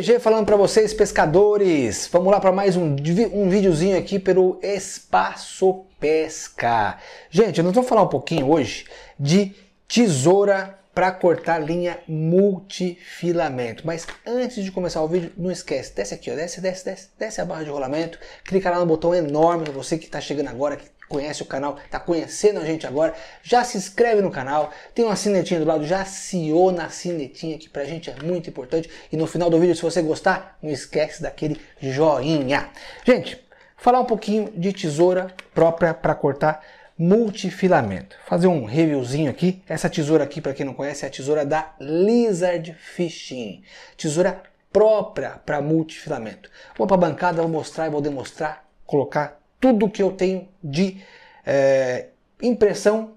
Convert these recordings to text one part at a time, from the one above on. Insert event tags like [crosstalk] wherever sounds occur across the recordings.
GG falando para vocês, pescadores. Vamos lá para mais um, um videozinho aqui pelo Espaço Pesca. Gente, nós vamos falar um pouquinho hoje de tesoura para cortar linha multifilamento. Mas antes de começar o vídeo, não esquece, desce aqui, ó, desce, desce, desce, desce a barra de rolamento, clica lá no botão enorme, para você que está chegando agora, que conhece o canal, está conhecendo a gente agora, já se inscreve no canal, tem uma sinetinha do lado, já aciona a sinetinha que pra gente é muito importante. E no final do vídeo, se você gostar, não esquece daquele joinha. Gente, falar um pouquinho de tesoura própria para cortar multifilamento. Fazer um reviewzinho aqui. Essa tesoura aqui, para quem não conhece, é a tesoura da Lizard Fishing. Tesoura própria para multifilamento. Vou para a bancada, vou mostrar e vou demonstrar, colocar tudo que eu tenho de é, impressão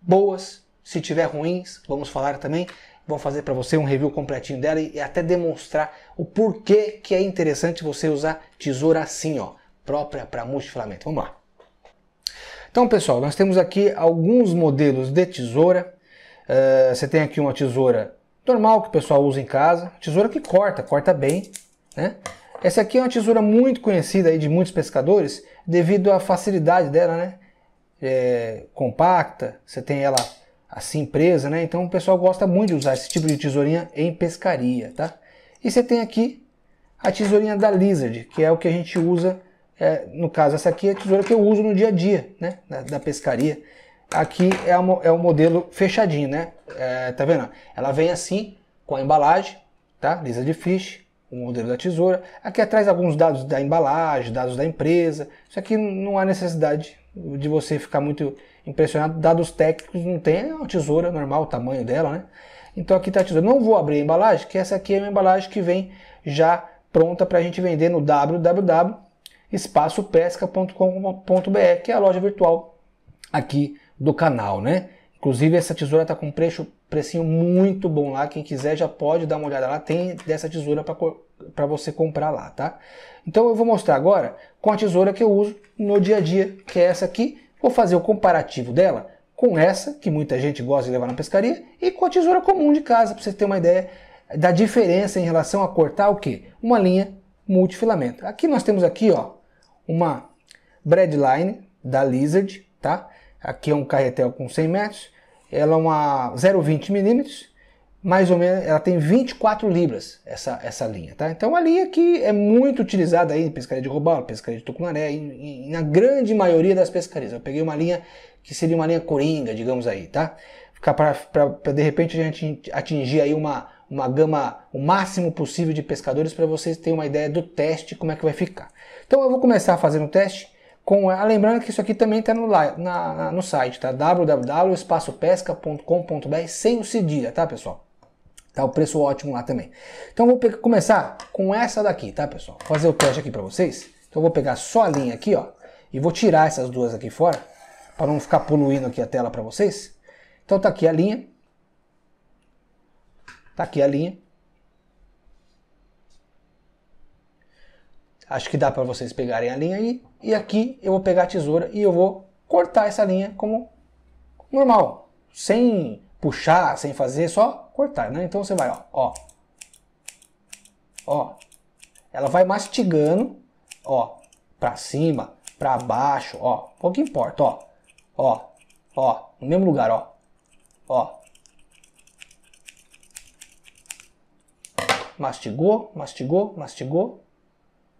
boas. Se tiver ruins, vamos falar também. vou fazer para você um review completinho dela e, e até demonstrar o porquê que é interessante você usar tesoura assim, ó, própria para multifilamento. Vamos lá. Então, pessoal, nós temos aqui alguns modelos de tesoura. Uh, você tem aqui uma tesoura normal que o pessoal usa em casa, tesoura que corta, corta bem, né? Essa aqui é uma tesoura muito conhecida aí de muitos pescadores, devido à facilidade dela, né? É, compacta, você tem ela assim presa, né? Então o pessoal gosta muito de usar esse tipo de tesourinha em pescaria, tá? E você tem aqui a tesourinha da Lizard, que é o que a gente usa, é, no caso essa aqui é a tesoura que eu uso no dia a dia, né? Da, da pescaria. Aqui é, é o é um modelo fechadinho, né? É, tá vendo? Ela vem assim, com a embalagem, tá? Lizard Fish o modelo da tesoura. Aqui atrás alguns dados da embalagem, dados da empresa. Isso aqui não há necessidade de você ficar muito impressionado. Dados técnicos não tem, é uma tesoura normal, o tamanho dela, né? Então aqui está a tesoura. Não vou abrir a embalagem, que essa aqui é uma embalagem que vem já pronta para a gente vender no www.espacopesca.com.br, que é a loja virtual aqui do canal, né? Inclusive essa tesoura está com um preço, precinho muito bom lá. Quem quiser já pode dar uma olhada lá. Tem dessa tesoura para para você comprar lá, tá? Então eu vou mostrar agora com a tesoura que eu uso no dia a dia, que é essa aqui. Vou fazer o comparativo dela com essa, que muita gente gosta de levar na pescaria, e com a tesoura comum de casa, para você ter uma ideia da diferença em relação a cortar o que? Uma linha multifilamento. Aqui nós temos aqui, ó, uma breadline da Lizard, tá? Aqui é um carretel com 100 metros, ela é uma 0,20 milímetros, mais ou menos, ela tem 24 libras, essa, essa linha, tá? Então, a linha que é muito utilizada aí em pescaria de robalo, pescaria de tucunaré, em, em, na grande maioria das pescarias. Eu peguei uma linha que seria uma linha coringa, digamos aí, tá? Ficar para, de repente, a gente atingir aí uma, uma gama, o máximo possível de pescadores para vocês terem uma ideia do teste, como é que vai ficar. Então, eu vou começar fazendo um teste com Lembrando que isso aqui também está no, no site, tá? www.espaçopesca.com.br sem o cedilha, tá, pessoal? Tá o preço ótimo lá também. Então vou começar com essa daqui, tá pessoal? Vou fazer o teste aqui para vocês. Então vou pegar só a linha aqui, ó, e vou tirar essas duas aqui fora, para não ficar poluindo aqui a tela para vocês. Então tá aqui a linha. Tá aqui a linha. Acho que dá para vocês pegarem a linha aí. E aqui eu vou pegar a tesoura e eu vou cortar essa linha como normal. Sem puxar sem fazer, só cortar, né? Então você vai, ó, ó, ó. Ela vai mastigando, ó, para cima, para baixo, ó. Pouco importa, ó, ó, ó, no mesmo lugar, ó, ó. Mastigou, mastigou, mastigou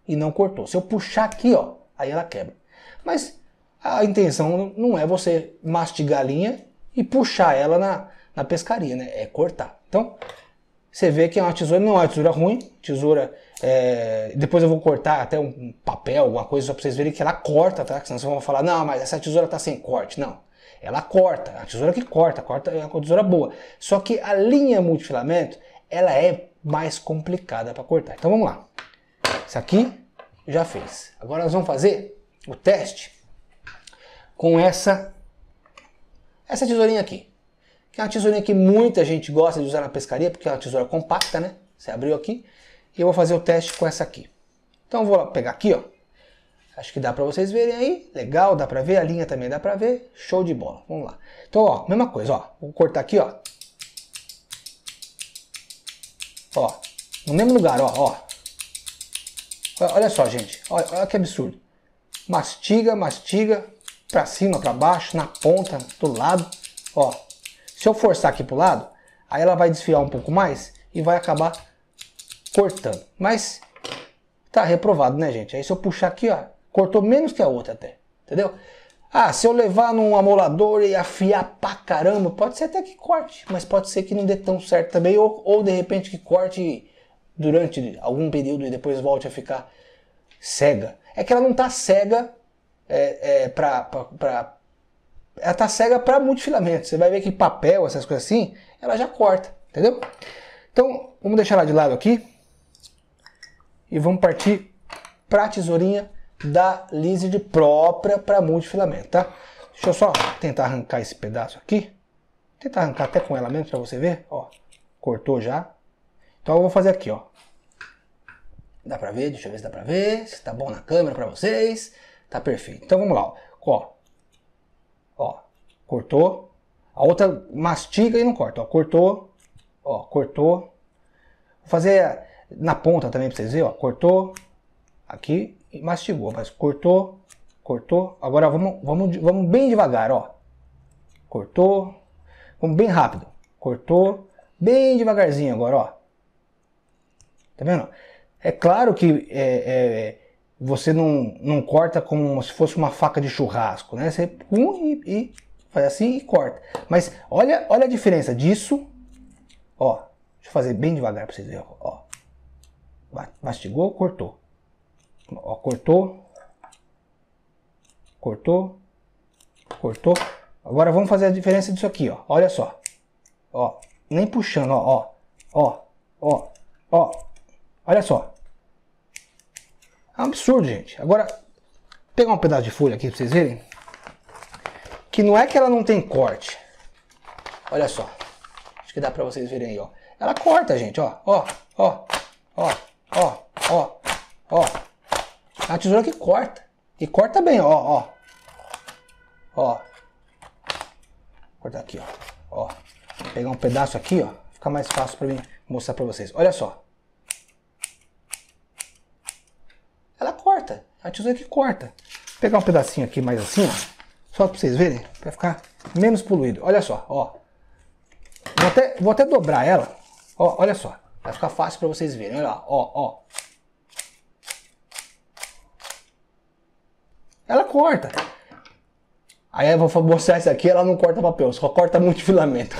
e não cortou. Se eu puxar aqui, ó, aí ela quebra. Mas a intenção não é você mastigar a linha e puxar ela na, na pescaria, né? É cortar. Então, você vê que é uma tesoura, não é uma tesoura ruim, tesoura. É... Depois eu vou cortar até um papel, alguma coisa, só pra vocês verem que ela corta, tá? Que senão vocês vão falar, não, mas essa tesoura tá sem corte. Não. Ela corta, a tesoura que corta, corta é uma tesoura boa. Só que a linha multifilamento, ela é mais complicada para cortar. Então vamos lá. Isso aqui já fez. Agora nós vamos fazer o teste com essa essa tesourinha aqui. Que é uma tesourinha que muita gente gosta de usar na pescaria, porque é uma tesoura compacta, né? Você abriu aqui. E eu vou fazer o teste com essa aqui. Então vou pegar aqui, ó. Acho que dá para vocês verem aí. Legal, dá para ver. A linha também dá para ver. Show de bola. Vamos lá. Então, ó, mesma coisa, ó. Vou cortar aqui, ó. Ó, no mesmo lugar, ó, ó. Olha só, gente. Olha, olha que absurdo. Mastiga, mastiga. Pra cima, pra baixo, na ponta, do lado. Ó, se eu forçar aqui para o lado, aí ela vai desfiar um pouco mais e vai acabar cortando. Mas tá reprovado, né, gente? Aí se eu puxar aqui, ó, cortou menos que a outra até, entendeu? Ah, se eu levar num amolador e afiar pra caramba, pode ser até que corte, mas pode ser que não dê tão certo também, ou, ou de repente que corte durante algum período e depois volte a ficar cega. É que ela não tá cega é, é, pra, pra, pra ela tá cega para multifilamento. Você vai ver que papel, essas coisas assim, ela já corta, entendeu? Então, vamos deixar ela de lado aqui. E vamos partir para a tesourinha da Lizard própria para multifilamento, tá? Deixa eu só tentar arrancar esse pedaço aqui. Vou tentar arrancar até com ela mesmo para você ver, ó. Cortou já. Então eu vou fazer aqui, ó. Dá para ver? Deixa eu ver se dá para ver. Se tá bom na câmera para vocês. Tá perfeito. Então vamos lá, ó. ó cortou. A outra mastiga e não corta, ó, cortou, ó, cortou. Vou fazer na ponta também para vocês verem, ó, cortou, aqui e mastigou, mas cortou, cortou. Agora vamos, vamos, vamos bem devagar, ó. Cortou, vamos bem rápido, cortou, bem devagarzinho agora, ó. Tá vendo? É claro que é, é, você não, não corta como se fosse uma faca de churrasco, né? Você um e, e faz assim e corta. Mas olha, olha a diferença disso. Ó, deixa eu fazer bem devagar para vocês verem. Ó, mastigou, cortou. Ó, cortou. Cortou. Cortou. Agora vamos fazer a diferença disso aqui, ó. Olha só. Ó, nem puxando, ó, ó, ó, ó. Olha só. É um absurdo, gente. Agora, pegar um pedaço de folha aqui para vocês verem que não é que ela não tem corte. Olha só. Acho que dá pra vocês verem aí, ó. Ela corta, gente, ó. Ó, ó, ó, ó, ó, ó. É a tesoura que corta. E corta bem, ó, ó. Ó. Vou cortar aqui, ó. Ó. Vou pegar um pedaço aqui, ó. Fica mais fácil pra mim mostrar pra vocês. Olha só. Ela corta. É a tesoura que corta. Vou pegar um pedacinho aqui mais assim, ó. Só para vocês verem, para ficar menos poluído. Olha só, ó. Vou até, vou até dobrar ela. Ó, olha só. Vai ficar fácil para vocês verem. Olha lá, ó, ó. Ela corta. Aí eu vou mostrar isso aqui, ela não corta papel, só corta muito filamento.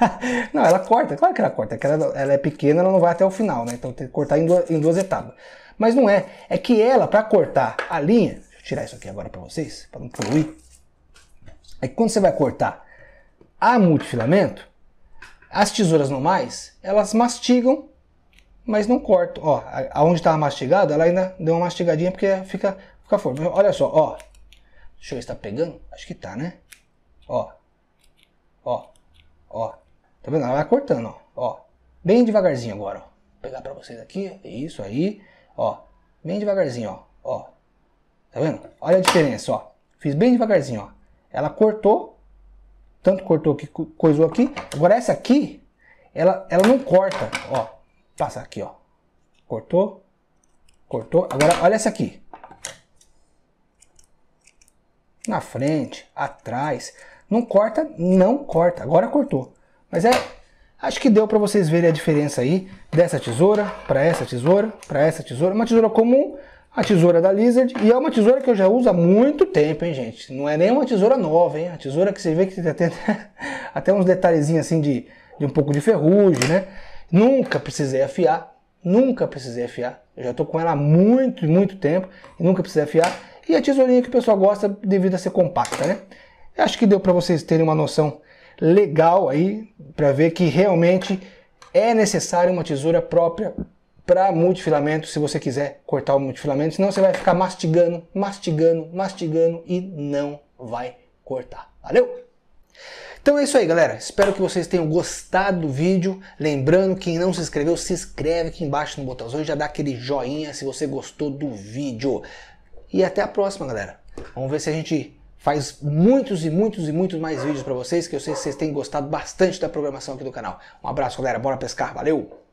[laughs] não, ela corta, claro que ela corta, é que ela, ela, é pequena, ela não vai até o final, né? Então tem que cortar em duas, em duas etapas. Mas não é, é que ela, para cortar a linha, deixa eu tirar isso aqui agora para vocês, para não poluir é que quando você vai cortar a multifilamento, as tesouras normais, elas mastigam, mas não cortam. Ó, aonde estava mastigado, ela ainda deu uma mastigadinha porque fica, fica forte. Olha só, ó. Deixa eu ver se tá pegando. Acho que tá, né? Ó. Ó. Ó. Tá vendo? Ela vai cortando, ó. ó. Bem devagarzinho agora, ó. Vou pegar pra vocês aqui. Isso aí. Ó. Bem devagarzinho, ó. Ó. Tá vendo? Olha a diferença, ó. Fiz bem devagarzinho, ó. Ela cortou, tanto cortou que coisou aqui. Agora essa aqui, ela, ela não corta, ó. Passa aqui, ó. Cortou, cortou. Agora olha essa aqui. Na frente, atrás. Não corta, não corta. Agora cortou. Mas é, acho que deu para vocês verem a diferença aí dessa tesoura para essa tesoura, para essa tesoura. Uma tesoura comum, a tesoura da Lizard, e é uma tesoura que eu já uso há muito tempo, hein, gente? Não é nem uma tesoura nova, hein? A tesoura que você vê que tem até, [laughs] até uns detalhezinhos assim de, de um pouco de ferrugem, né? Nunca precisei afiar, nunca precisei afiar. Eu já estou com ela há muito, muito tempo e nunca precisei afiar. E a tesourinha que o pessoal gosta devido a ser compacta, né? Eu acho que deu para vocês terem uma noção legal aí, para ver que realmente é necessário uma tesoura própria para multifilamento, se você quiser cortar o multifilamento, senão você vai ficar mastigando, mastigando, mastigando e não vai cortar. Valeu? Então é isso aí, galera. Espero que vocês tenham gostado do vídeo. Lembrando, quem não se inscreveu, se inscreve aqui embaixo no botãozinho, já dá aquele joinha se você gostou do vídeo. E até a próxima, galera. Vamos ver se a gente faz muitos e muitos e muitos mais vídeos para vocês, que eu sei que vocês têm gostado bastante da programação aqui do canal. Um abraço, galera. Bora pescar. Valeu!